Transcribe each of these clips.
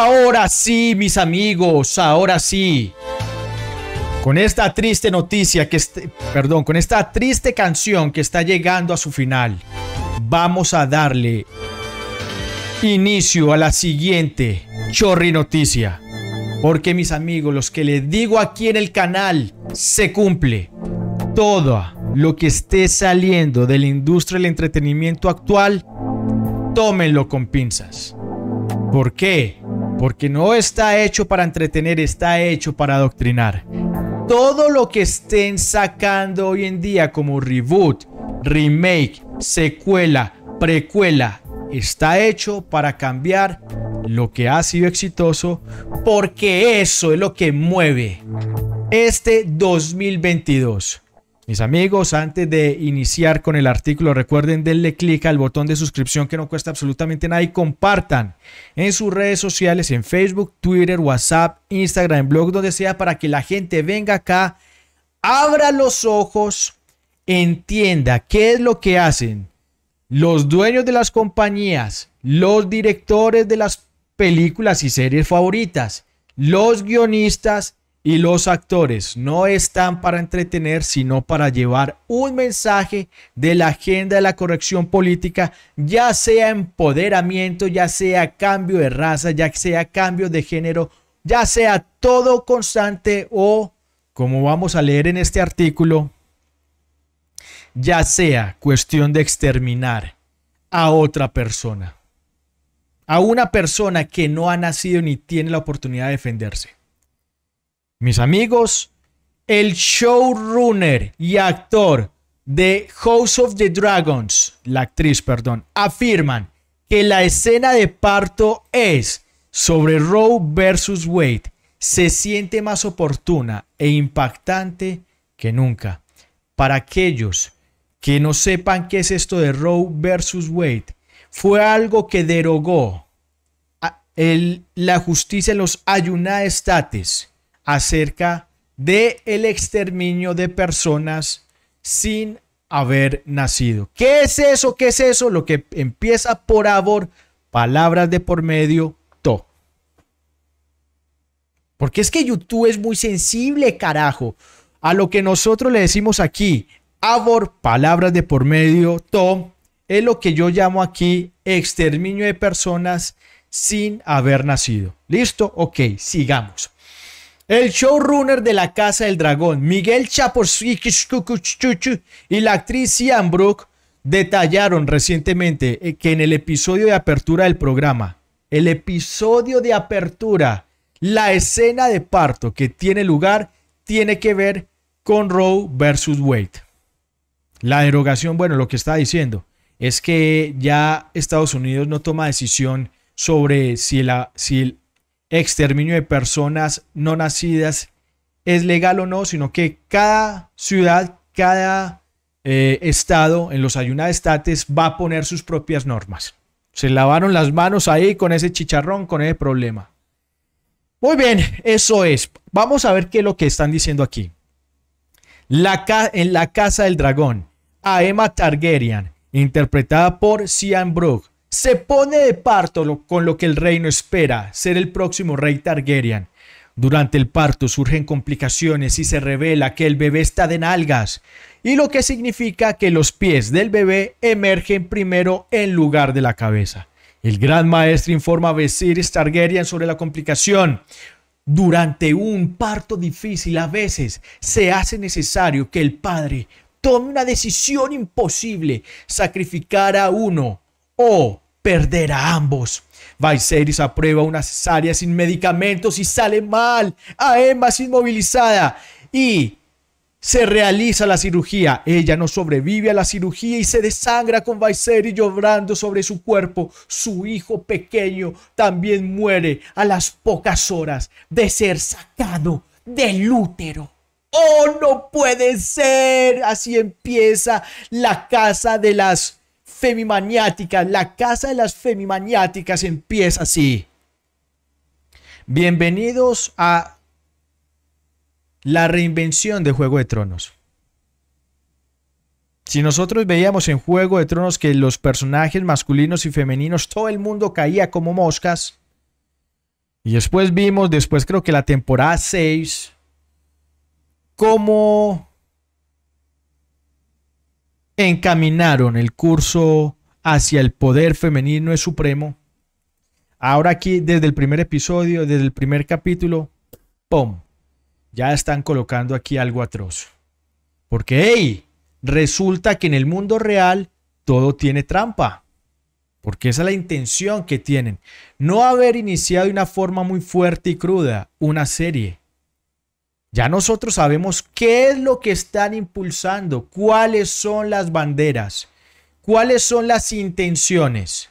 Ahora sí, mis amigos, ahora sí. Con esta triste noticia que este, perdón, con esta triste canción que está llegando a su final, vamos a darle inicio a la siguiente chorri noticia. Porque mis amigos, los que les digo aquí en el canal, se cumple. Todo lo que esté saliendo de la industria del entretenimiento actual, tómenlo con pinzas. ¿Por qué? porque no está hecho para entretener, está hecho para adoctrinar. Todo lo que estén sacando hoy en día como reboot, remake, secuela, precuela, está hecho para cambiar lo que ha sido exitoso, porque eso es lo que mueve este 2022. Mis amigos, antes de iniciar con el artículo, recuerden darle clic al botón de suscripción que no cuesta absolutamente nada y compartan en sus redes sociales, en Facebook, Twitter, WhatsApp, Instagram, blog, donde sea, para que la gente venga acá, abra los ojos, entienda qué es lo que hacen los dueños de las compañías, los directores de las películas y series favoritas, los guionistas y los actores no están para entretener, sino para llevar un mensaje de la agenda de la corrección política, ya sea empoderamiento, ya sea cambio de raza, ya sea cambio de género, ya sea todo constante o, como vamos a leer en este artículo, ya sea cuestión de exterminar a otra persona, a una persona que no ha nacido ni tiene la oportunidad de defenderse. Mis amigos, el showrunner y actor de House of the Dragons, la actriz, perdón, afirman que la escena de parto es sobre Roe versus Wade se siente más oportuna e impactante que nunca. Para aquellos que no sepan qué es esto de Roe versus Wade, fue algo que derogó la justicia en los ayunas acerca de el exterminio de personas sin haber nacido. ¿Qué es eso? ¿Qué es eso? Lo que empieza por abor, palabras de por medio, to. Porque es que YouTube es muy sensible, carajo, a lo que nosotros le decimos aquí. Abor, palabras de por medio, to, es lo que yo llamo aquí exterminio de personas sin haber nacido. ¿Listo? Ok, sigamos. El showrunner de La Casa del Dragón, Miguel Chapos y la actriz Ian Brooke detallaron recientemente eh, que en el episodio de apertura del programa, el episodio de apertura, la escena de parto que tiene lugar tiene que ver con Roe versus Wade. La derogación, bueno, lo que está diciendo es que ya Estados Unidos no toma decisión sobre si, la, si exterminio de personas no nacidas es legal o no, sino que cada ciudad, cada eh, estado en los United estates va a poner sus propias normas. Se lavaron las manos ahí con ese chicharrón, con ese problema. Muy bien, eso es. Vamos a ver qué es lo que están diciendo aquí. La en la Casa del Dragón, a emma Targaryen, interpretada por Cian Brooke, se pone de parto con lo que el reino espera, ser el próximo rey Targaryen. Durante el parto surgen complicaciones y se revela que el bebé está de nalgas, y lo que significa que los pies del bebé emergen primero en lugar de la cabeza. El gran maestro informa a Vesiris Targaryen sobre la complicación. Durante un parto difícil a veces se hace necesario que el padre tome una decisión imposible, sacrificar a uno o perder a ambos. Viserys aprueba una cesárea sin medicamentos y sale mal. A Emma es inmovilizada y se realiza la cirugía. Ella no sobrevive a la cirugía y se desangra con Viserys llorando sobre su cuerpo. Su hijo pequeño también muere a las pocas horas de ser sacado del útero. ¡Oh, no puede ser! Así empieza la casa de las femimaniáticas, la casa de las femimaniáticas empieza así. Bienvenidos a la reinvención de Juego de Tronos. Si nosotros veíamos en Juego de Tronos que los personajes masculinos y femeninos, todo el mundo caía como moscas, y después vimos, después creo que la temporada 6, cómo encaminaron el curso hacia el poder femenino es supremo. Ahora aquí, desde el primer episodio, desde el primer capítulo, ¡pum! Ya están colocando aquí algo atroz. Porque, hey, resulta que en el mundo real todo tiene trampa. Porque esa es la intención que tienen. No haber iniciado de una forma muy fuerte y cruda una serie. Ya nosotros sabemos qué es lo que están impulsando, cuáles son las banderas, cuáles son las intenciones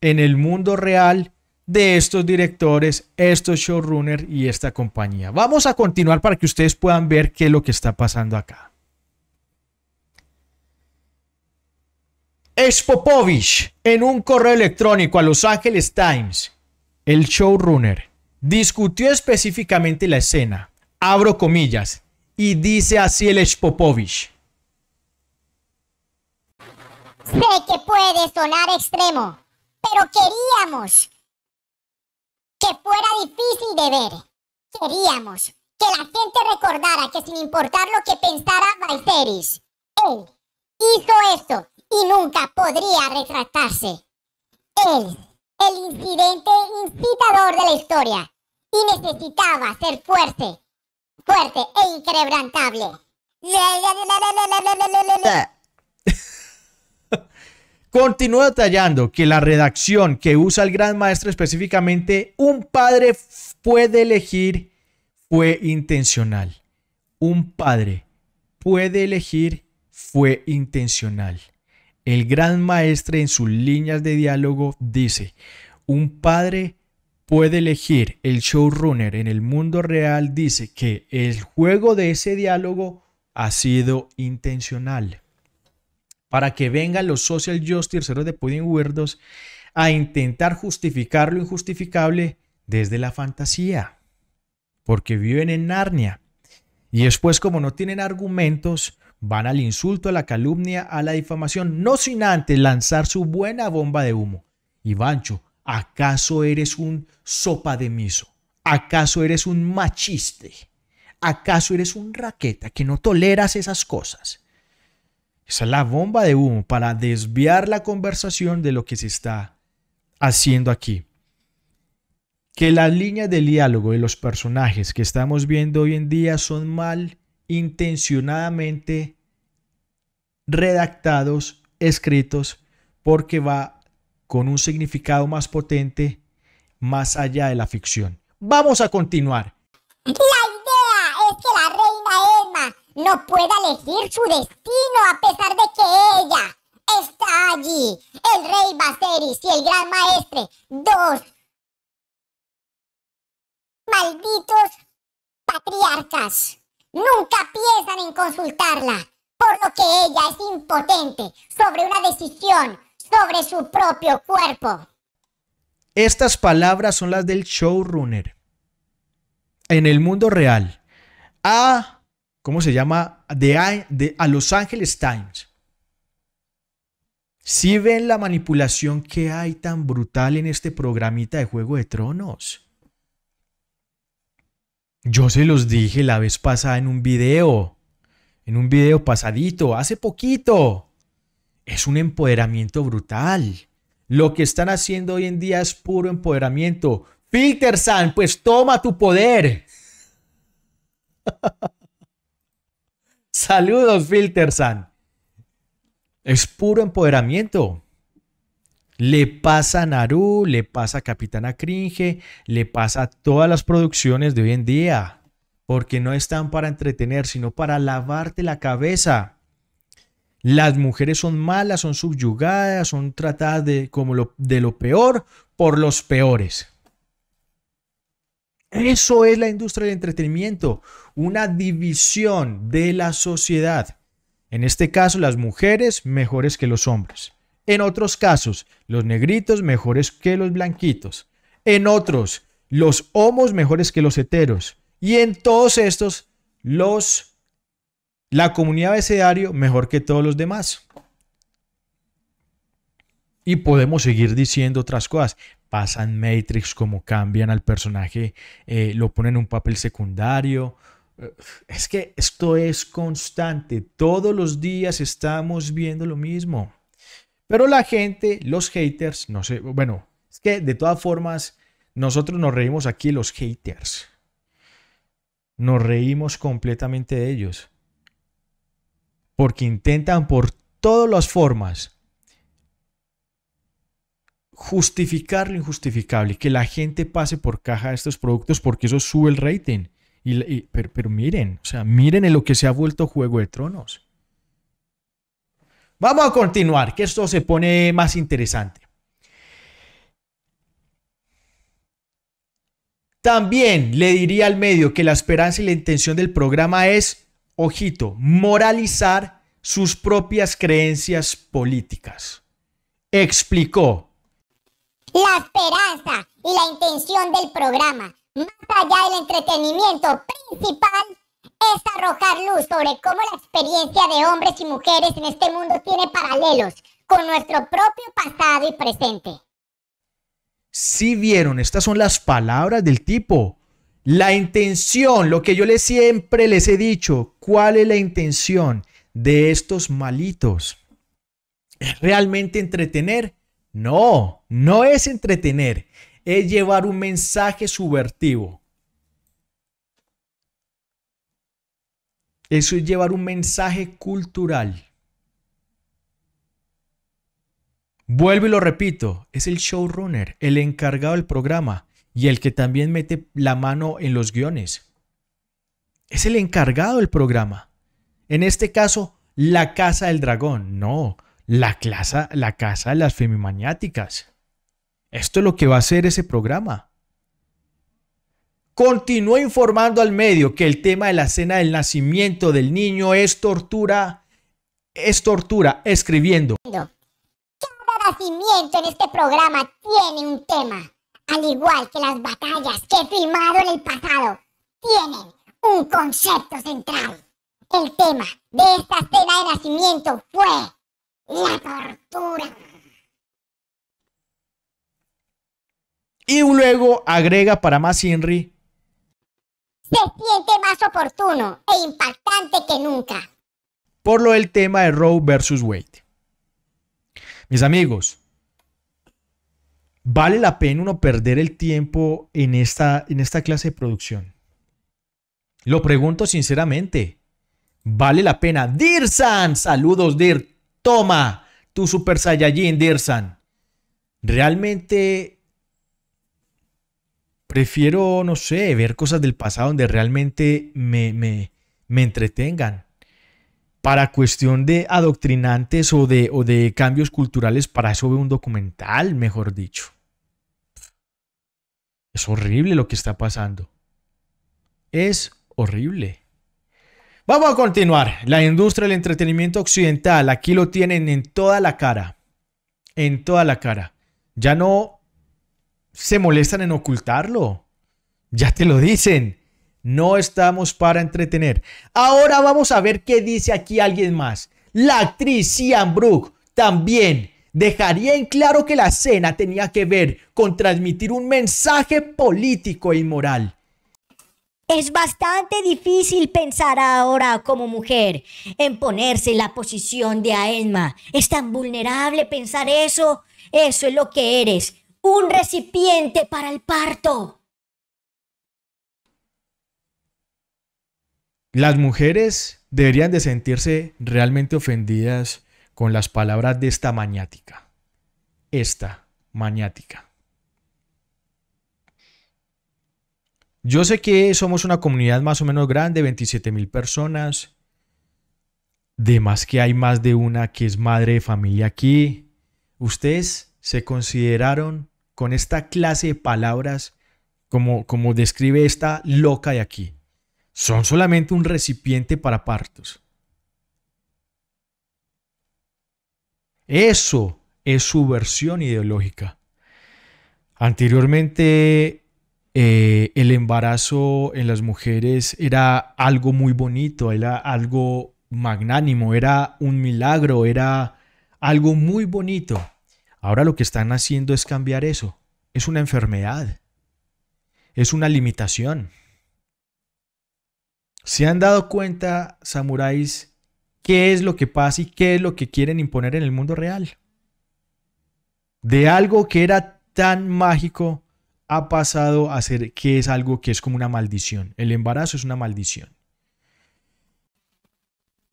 en el mundo real de estos directores, estos showrunners y esta compañía. Vamos a continuar para que ustedes puedan ver qué es lo que está pasando acá. Expopovich en un correo electrónico a Los Angeles Times, el showrunner, discutió específicamente la escena abro comillas, y dice así el Spopovich. Sé que puede sonar extremo, pero queríamos que fuera difícil de ver. Queríamos que la gente recordara que sin importar lo que pensara Valteris, él hizo esto y nunca podría retractarse. Él, el incidente incitador de la historia, y necesitaba ser fuerte fuerte e increbrantable. Continúa tallando que la redacción que usa el gran maestro específicamente, un padre puede elegir, fue intencional. Un padre puede elegir, fue intencional. El gran maestro en sus líneas de diálogo dice, un padre puede elegir el showrunner en el mundo real dice que el juego de ese diálogo ha sido intencional para que vengan los social justice de Pudding Weirdos a intentar justificar lo injustificable desde la fantasía, porque viven en Narnia. Y después, como no tienen argumentos, van al insulto, a la calumnia, a la difamación, no sin antes lanzar su buena bomba de humo. Y Bancho, ¿Acaso eres un sopa de miso? ¿Acaso eres un machiste? ¿Acaso eres un raqueta que no toleras esas cosas? Esa es la bomba de humo para desviar la conversación de lo que se está haciendo aquí. Que las líneas del diálogo de los personajes que estamos viendo hoy en día son mal intencionadamente redactados, escritos, porque va con un significado más potente más allá de la ficción. Vamos a continuar. La idea es que la reina Emma no pueda elegir su destino a pesar de que ella está allí. El rey Baseris y el gran maestre, dos malditos patriarcas, nunca piensan en consultarla, por lo que ella es impotente sobre una decisión sobre su propio cuerpo. Estas palabras son las del showrunner. En el mundo real, a, ¿cómo se llama? De a, Los Angeles Times. Si ven la manipulación que hay tan brutal en este programita de Juego de Tronos. Yo se los dije la vez pasada en un video, en un video pasadito, hace poquito es un empoderamiento brutal. Lo que están haciendo hoy en día es puro empoderamiento. Filtersan, pues toma tu poder. Saludos, Filtersan. Es puro empoderamiento. Le pasa a Naru, le pasa a Capitana Cringe, le pasa a todas las producciones de hoy en día. Porque no están para entretener, sino para lavarte la cabeza. Las mujeres son malas, son subyugadas, son tratadas de, como lo, de lo peor por los peores. Eso es la industria del entretenimiento, una división de la sociedad. En este caso, las mujeres mejores que los hombres. En otros casos, los negritos mejores que los blanquitos. En otros, los homos mejores que los heteros. Y en todos estos, los la comunidad abecedario mejor que todos los demás. Y podemos seguir diciendo otras cosas. Pasan Matrix, como cambian al personaje, eh, lo ponen en un papel secundario. Es que esto es constante. Todos los días estamos viendo lo mismo. Pero la gente, los haters, no sé, bueno, es que de todas formas, nosotros nos reímos aquí, los haters. Nos reímos completamente de ellos porque intentan por todas las formas justificar lo injustificable, que la gente pase por caja de estos productos porque eso sube el rating. Y, pero, pero, miren, o sea, miren en lo que se ha vuelto Juego de Tronos. Vamos a continuar, que esto se pone más interesante. También le diría al medio que la esperanza y la intención del programa es ojito, moralizar sus propias creencias políticas. Explicó. La esperanza y la intención del programa, más allá del entretenimiento principal, es arrojar luz sobre cómo la experiencia de hombres y mujeres en este mundo tiene paralelos con nuestro propio pasado y presente. Si ¿Sí vieron, estas son las palabras del tipo. La intención, lo que yo les siempre les he dicho, ¿cuál es la intención de estos malitos? ¿Es realmente entretener? No, no es entretener, es llevar un mensaje subvertivo. Eso es llevar un mensaje cultural. Vuelvo y lo repito, es el showrunner, el encargado del programa y el que también mete la mano en los guiones. Es el encargado del programa. En este caso, la Casa del Dragón. No, la, la Casa de las Femimaniáticas. Esto es lo que va a hacer ese programa. Continúa informando al medio que el tema de la cena del nacimiento del niño es tortura, es tortura, escribiendo. Cada nacimiento en este programa tiene un tema al igual que las batallas que firmaron en el pasado, tienen un concepto central. El tema de esta escena de nacimiento fue la tortura. Y luego agrega para más Henry. Se siente más oportuno e impactante que nunca. Por lo del tema de Roe versus Wade. Mis amigos, ¿Vale la pena uno perder el tiempo en esta, en esta clase de producción? Lo pregunto sinceramente. ¿Vale la pena? Dirsan, saludos Dir. Toma tu Super Saiyajin Dirsan. Realmente prefiero, no sé, ver cosas del pasado donde realmente me, me, me entretengan. Para cuestión de adoctrinantes o de, o de cambios culturales, para eso veo un documental, mejor dicho. Es horrible lo que está pasando. Es horrible. Vamos a continuar. La industria del entretenimiento occidental, aquí lo tienen en toda la cara. En toda la cara. Ya no se molestan en ocultarlo. Ya te lo dicen. No estamos para entretener. Ahora vamos a ver qué dice aquí alguien más. La actriz Ian Brooke también dejaría en claro que la cena tenía que ver con transmitir un mensaje político y e moral. Es bastante difícil pensar ahora como mujer en ponerse en la posición de Aelma. Es tan vulnerable pensar eso. Eso es lo que eres. Un recipiente para el parto. Las mujeres deberían de sentirse realmente ofendidas con las palabras de esta maniática. Esta maniática. Yo sé que somos una comunidad más o menos grande, 27 mil personas. De más que hay más de una que es madre de familia aquí. Ustedes se consideraron con esta clase de palabras como, como describe esta loca de aquí. Son solamente un recipiente para partos. Eso es su versión ideológica. Anteriormente, eh, el embarazo en las mujeres era algo muy bonito, era algo magnánimo, era un milagro, era algo muy bonito. Ahora lo que están haciendo es cambiar eso. Es una enfermedad. Es una limitación. ¿Se han dado cuenta, samuráis, qué es lo que pasa y qué es lo que quieren imponer en el mundo real. De algo que era tan mágico ha pasado a ser que es algo que es como una maldición. El embarazo es una maldición.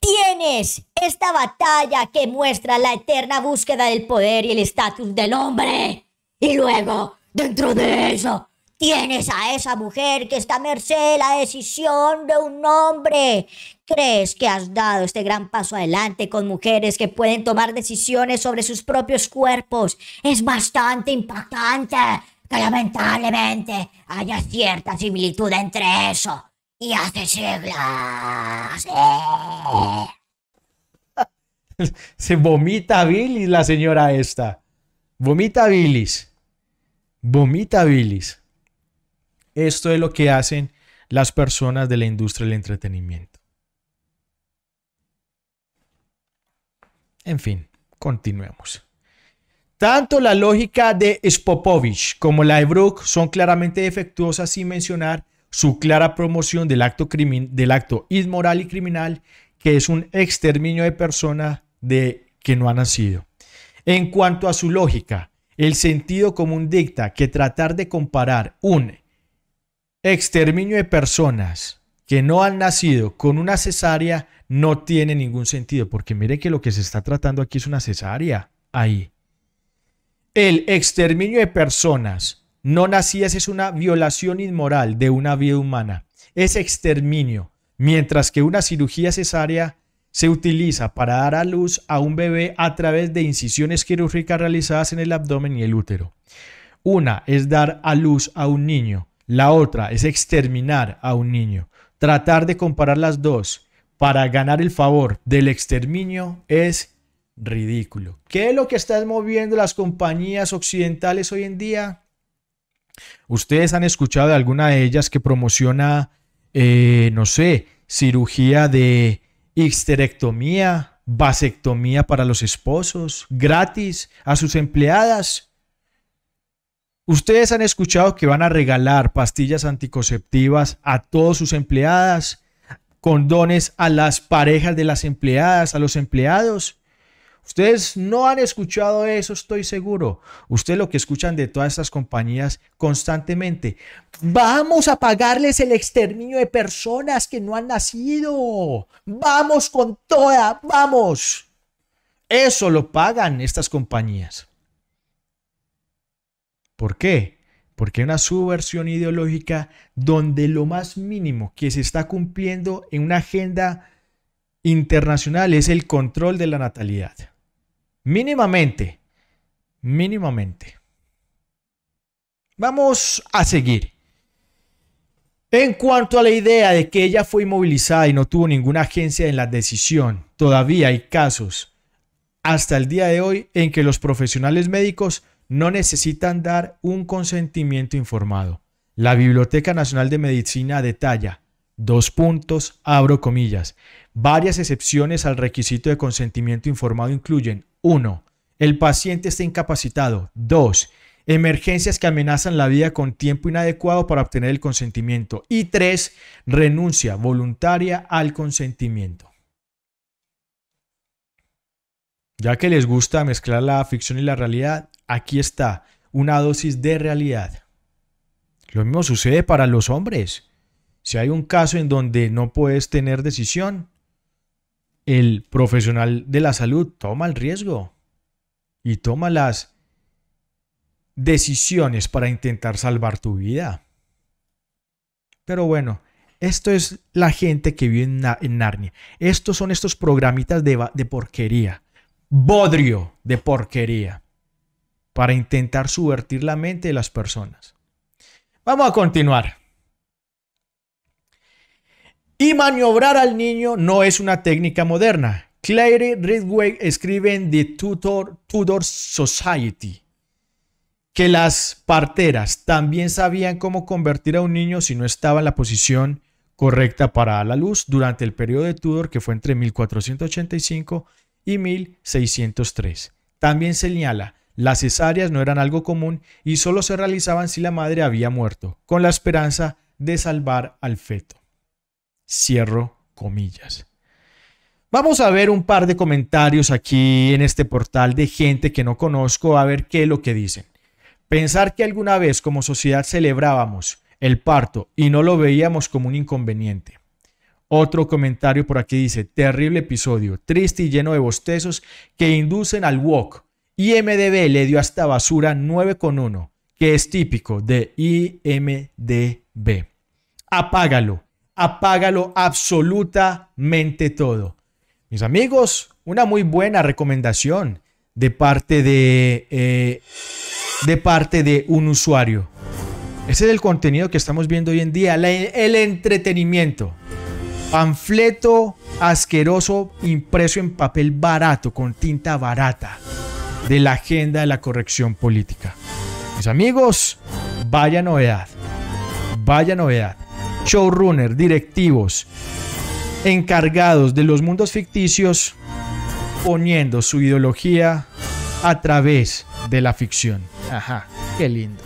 Tienes esta batalla que muestra la eterna búsqueda del poder y el estatus del hombre. Y luego, dentro de eso, Tienes a esa mujer que está a merced la decisión de un hombre. ¿Crees que has dado este gran paso adelante con mujeres que pueden tomar decisiones sobre sus propios cuerpos? Es bastante impactante que lamentablemente haya cierta similitud entre eso y hace ¿eh? Se vomita bilis la señora esta. Vomita bilis. Vomita bilis. Esto es lo que hacen las personas de la industria del entretenimiento. En fin, continuemos. Tanto la lógica de Spopovich como la de Brook son claramente defectuosas sin mencionar su clara promoción del acto, del acto inmoral y criminal que es un exterminio de personas de que no han nacido. En cuanto a su lógica, el sentido común dicta que tratar de comparar un Exterminio de personas que no han nacido con una cesárea no tiene ningún sentido, porque mire que lo que se está tratando aquí es una cesárea ahí. El exterminio de personas no nacidas es una violación inmoral de una vida humana. Es exterminio, mientras que una cirugía cesárea se utiliza para dar a luz a un bebé a través de incisiones quirúrgicas realizadas en el abdomen y el útero. Una es dar a luz a un niño la otra es exterminar a un niño. Tratar de comparar las dos para ganar el favor del exterminio es ridículo. ¿Qué es lo que están moviendo las compañías occidentales hoy en día? Ustedes han escuchado de alguna de ellas que promociona, eh, no sé, cirugía de histerectomía, vasectomía para los esposos, gratis a sus empleadas. Ustedes han escuchado que van a regalar pastillas anticonceptivas a todas sus empleadas, condones a las parejas de las empleadas, a los empleados. Ustedes no han escuchado eso, estoy seguro. Ustedes lo que escuchan de todas estas compañías constantemente. Vamos a pagarles el exterminio de personas que no han nacido. Vamos con toda, vamos. Eso lo pagan estas compañías. ¿Por qué? Porque hay una subversión ideológica donde lo más mínimo que se está cumpliendo en una agenda internacional es el control de la natalidad. Mínimamente, mínimamente. Vamos a seguir. En cuanto a la idea de que ella fue inmovilizada y no tuvo ninguna agencia en la decisión, todavía hay casos hasta el día de hoy en que los profesionales médicos no necesitan dar un consentimiento informado. La Biblioteca Nacional de Medicina detalla, dos puntos, abro comillas, varias excepciones al requisito de consentimiento informado incluyen 1. El paciente está incapacitado. 2. Emergencias que amenazan la vida con tiempo inadecuado para obtener el consentimiento. Y 3. Renuncia voluntaria al consentimiento. Ya que les gusta mezclar la ficción y la realidad, Aquí está una dosis de realidad. Lo mismo sucede para los hombres. Si hay un caso en donde no puedes tener decisión, el profesional de la salud toma el riesgo y toma las decisiones para intentar salvar tu vida. Pero bueno, esto es la gente que vive en, Narnia. Estos son estos programitas de, de porquería. Bodrio de porquería para intentar subvertir la mente de las personas. Vamos a continuar. Y maniobrar al niño no es una técnica moderna. Claire Ridgway escribe en The Tudor Society que las parteras también sabían cómo convertir a un niño si no estaba en la posición correcta para la luz durante el periodo de Tudor que fue entre 1485 y 1603. También señala las cesáreas no eran algo común y solo se realizaban si la madre había muerto, con la esperanza de salvar al feto. Cierro comillas. Vamos a ver un par de comentarios aquí en este portal de gente que no conozco a ver qué es lo que dicen. Pensar que alguna vez como sociedad celebrábamos el parto y no lo veíamos como un inconveniente. Otro comentario por aquí dice, terrible episodio, triste y lleno de bostezos que inducen al walk IMDB le dio a esta basura 9,1, que es típico de IMDB. Apágalo, apágalo absolutamente todo. Mis amigos, una muy buena recomendación de parte de, eh, de parte de un usuario. Ese es el contenido que estamos viendo hoy en día, el entretenimiento. Panfleto asqueroso impreso en papel barato, con tinta barata de la agenda de la corrección política. Mis amigos, vaya novedad, vaya novedad. Showrunner, directivos, encargados de los mundos ficticios, poniendo su ideología a través de la ficción. Ajá, qué lindo.